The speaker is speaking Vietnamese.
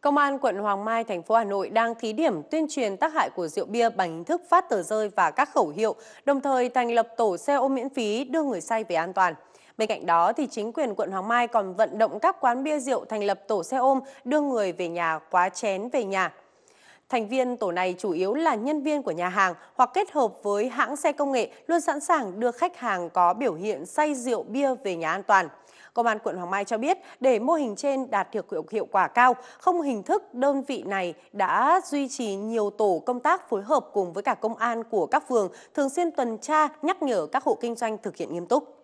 Công an quận Hoàng Mai, thành phố Hà Nội đang thí điểm tuyên truyền tác hại của rượu bia bằng hình thức phát tờ rơi và các khẩu hiệu, đồng thời thành lập tổ xe ôm miễn phí đưa người say về an toàn. Bên cạnh đó, thì chính quyền quận Hoàng Mai còn vận động các quán bia rượu thành lập tổ xe ôm đưa người về nhà, quá chén về nhà. Thành viên tổ này chủ yếu là nhân viên của nhà hàng hoặc kết hợp với hãng xe công nghệ luôn sẵn sàng đưa khách hàng có biểu hiện say rượu bia về nhà an toàn. Công an quận Hoàng Mai cho biết để mô hình trên đạt được hiệu, hiệu quả cao, không hình thức đơn vị này đã duy trì nhiều tổ công tác phối hợp cùng với cả công an của các phường thường xuyên tuần tra nhắc nhở các hộ kinh doanh thực hiện nghiêm túc.